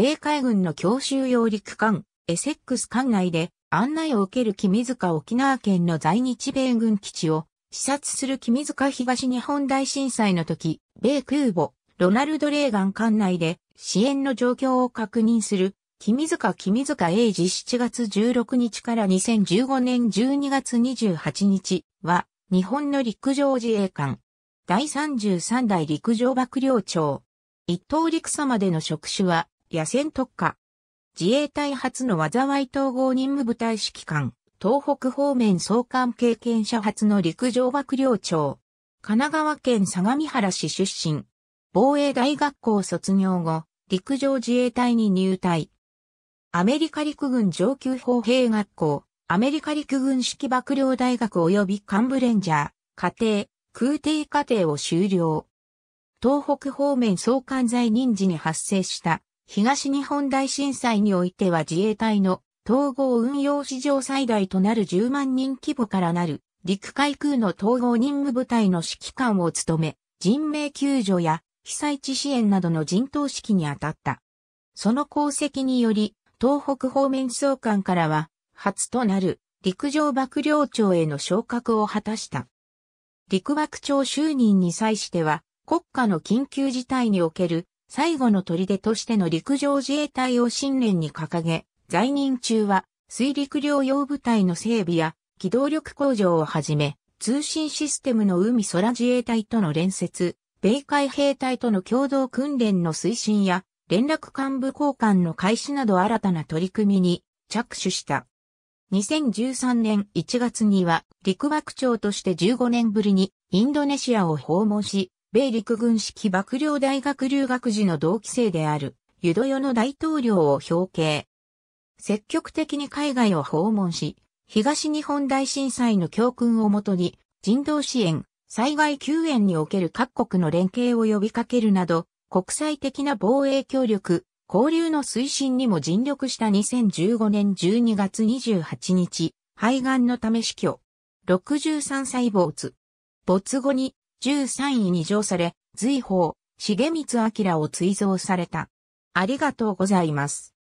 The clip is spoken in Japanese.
米海軍の強襲揚陸艦、エセックス艦内で案内を受ける君塚沖縄県の在日米軍基地を視察する君塚東日本大震災の時、米空母、ロナルド・レーガン艦内で支援の状況を確認する、君塚君塚英治7月16日から2015年12月28日は、日本の陸上自衛官、第33代陸上幕僚長、一等陸様での職種は、野戦特化。自衛隊初の災い統合任務部隊指揮官、東北方面総監経験者初の陸上幕僚長。神奈川県相模原市出身。防衛大学校卒業後、陸上自衛隊に入隊。アメリカ陸軍上級砲兵学校、アメリカ陸軍式幕僚大学及び幹部レンジャー、家庭、空挺家庭を修了。東北方面総監在任時に発生した東日本大震災においては自衛隊の統合運用史上最大となる10万人規模からなる陸海空の統合任務部隊の指揮官を務め、人命救助や被災地支援などの陣頭指揮に当たった。その功績により、東北方面総監からは、初となる陸上幕僚長への昇格を果たした。陸幕長就任に際しては、国家の緊急事態における最後の砦としての陸上自衛隊を新年に掲げ、在任中は水陸両用部隊の整備や機動力向上をはじめ、通信システムの海空自衛隊との連接、米海兵隊との共同訓練の推進や、連絡幹部交換の開始など新たな取り組みに着手した。2013年1月には陸幕長として15年ぶりにインドネシアを訪問し、米陸軍式幕僚大学留学時の同期生である、ユドヨの大統領を表敬。積極的に海外を訪問し、東日本大震災の教訓をもとに、人道支援、災害救援における各国の連携を呼びかけるなど、国際的な防衛協力、交流の推進にも尽力した2015年12月28日、肺がんのため死去。63歳没。没後に13位に上され、随法、重光明を追贈された。ありがとうございます。